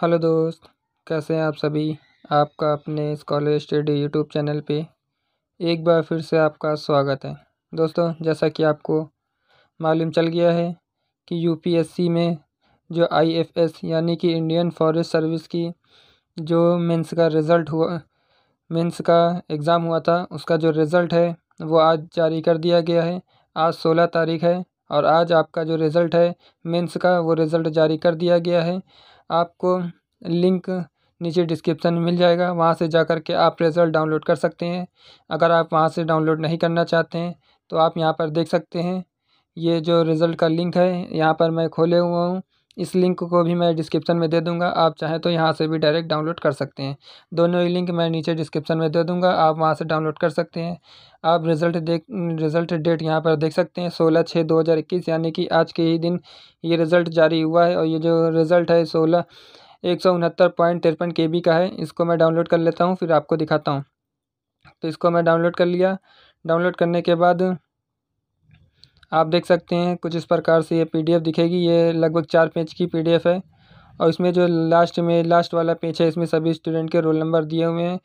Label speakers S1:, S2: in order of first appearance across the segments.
S1: hello दोस्त कैसे हैं आप सभी आपका अपने स्कॉलर स्टडी यूट्यूब चैनल पे एक बार फिर से आपका स्वागत है दोस्तों जैसा कि आपको मालूम चल गया है कि यूपीएससी में जो आईएफएस यानी कि इंडियन फॉरेस्ट सर्विस की जो मेंस का रिज़ल्ट हुआ मेंस का एग्ज़ाम हुआ था उसका जो रिज़ल्ट है वो आज जारी कर दिया गया है आज सोलह तारीख है और आज आपका जो रिज़ल्ट है मेंस का वो रिज़ल्ट जारी कर दिया गया है आपको लिंक नीचे डिस्क्रिप्सन में मिल जाएगा वहाँ से जा कर के आप रिज़ल्ट डाउनलोड कर सकते हैं अगर आप वहाँ से डाउनलोड नहीं करना चाहते हैं तो आप यहाँ पर देख सकते हैं ये जो रिज़ल्ट का लिंक है यहाँ पर मैं खोले हुआ हूँ इस लिंक को भी मैं डिस्क्रिप्शन में दे दूंगा आप चाहें तो यहाँ से भी डायरेक्ट डाउनलोड कर सकते हैं दोनों ही लिंक मैं नीचे डिस्क्रिप्शन में दे दूंगा आप वहाँ से डाउनलोड कर सकते हैं आप रिज़ल्ट देख रिज़ल्ट डेट यहाँ पर देख सकते हैं सोलह छः दो हज़ार इक्कीस यानी कि आज के ही दिन ये रिज़ल्ट जारी हुआ है और ये जो रिज़ल्ट है सोलह एक सौ उनहत्तर पॉइंट तिरपन के बी का है इसको मैं डाउनलोड कर लेता हूँ फिर आपको दिखाता हूँ तो इसको मैं डाउनलोड कर लिया डाउनलोड करने के बाद आप देख सकते हैं कुछ इस प्रकार से ये पीडीएफ दिखेगी ये लगभग चार पेज की पीडीएफ है और इसमें जो लास्ट में लास्ट वाला पेज है इसमें सभी स्टूडेंट के रोल नंबर दिए हुए हैं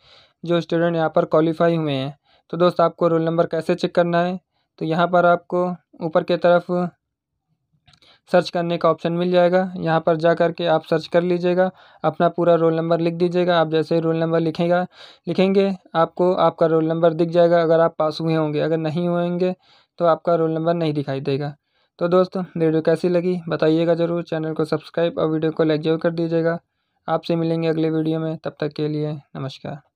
S1: जो स्टूडेंट यहाँ पर क्वालिफाई हुए हैं तो दोस्त आपको रोल नंबर कैसे चेक करना है तो यहाँ पर आपको ऊपर की तरफ सर्च करने का ऑप्शन मिल जाएगा यहाँ पर जा कर के आप सर्च कर लीजिएगा अपना पूरा रोल नंबर लिख दीजिएगा आप जैसे ही रोल नंबर लिखेगा लिखेंगे आपको आपका रोल नंबर दिख जाएगा अगर आप पास हुए होंगे अगर नहीं होंगे तो आपका रोल नंबर नहीं दिखाई देगा तो दोस्तों वीडियो कैसी लगी बताइएगा ज़रूर चैनल को सब्सक्राइब और वीडियो को लाइक जरूर कर दीजिएगा आपसे मिलेंगे अगले वीडियो में तब तक के लिए नमस्कार